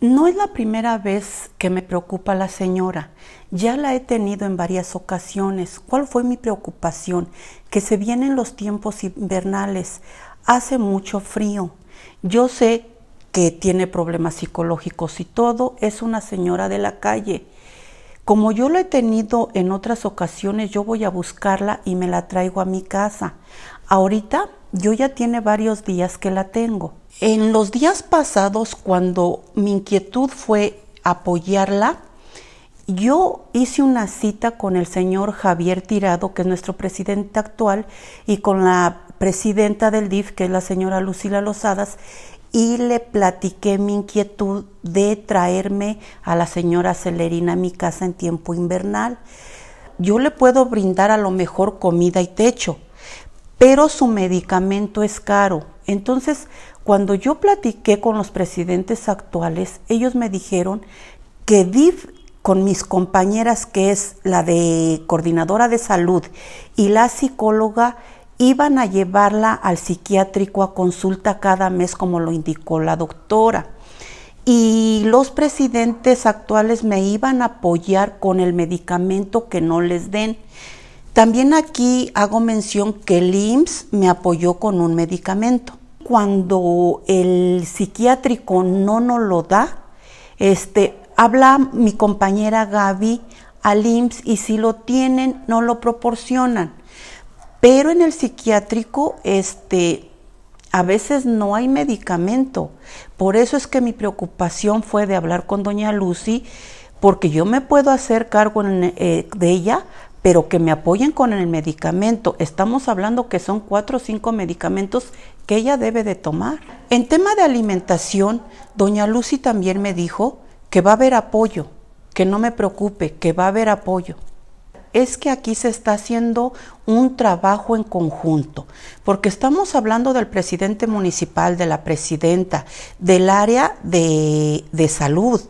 No es la primera vez que me preocupa la señora. Ya la he tenido en varias ocasiones. ¿Cuál fue mi preocupación? Que se vienen los tiempos invernales. Hace mucho frío. Yo sé que tiene problemas psicológicos y todo. Es una señora de la calle. Como yo la he tenido en otras ocasiones, yo voy a buscarla y me la traigo a mi casa. Ahorita yo ya tiene varios días que la tengo. En los días pasados, cuando mi inquietud fue apoyarla, yo hice una cita con el señor Javier Tirado, que es nuestro presidente actual, y con la presidenta del DIF, que es la señora Lucila Lozadas, y le platiqué mi inquietud de traerme a la señora Celerina a mi casa en tiempo invernal. Yo le puedo brindar a lo mejor comida y techo, pero su medicamento es caro. Entonces, cuando yo platiqué con los presidentes actuales, ellos me dijeron que DIF con mis compañeras, que es la de coordinadora de salud y la psicóloga, iban a llevarla al psiquiátrico a consulta cada mes, como lo indicó la doctora. Y los presidentes actuales me iban a apoyar con el medicamento que no les den. También aquí hago mención que el IMSS me apoyó con un medicamento cuando el psiquiátrico no nos lo da, este, habla mi compañera Gaby al IMSS y si lo tienen, no lo proporcionan. Pero en el psiquiátrico, este, a veces no hay medicamento. Por eso es que mi preocupación fue de hablar con doña Lucy, porque yo me puedo hacer cargo eh, de ella, pero que me apoyen con el medicamento. Estamos hablando que son cuatro o cinco medicamentos que ella debe de tomar. En tema de alimentación, doña Lucy también me dijo que va a haber apoyo, que no me preocupe, que va a haber apoyo. Es que aquí se está haciendo un trabajo en conjunto, porque estamos hablando del presidente municipal, de la presidenta, del área de, de salud.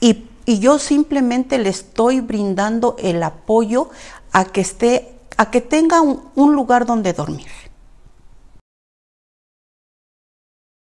Y y yo simplemente le estoy brindando el apoyo a que esté, a que tenga un, un lugar donde dormir.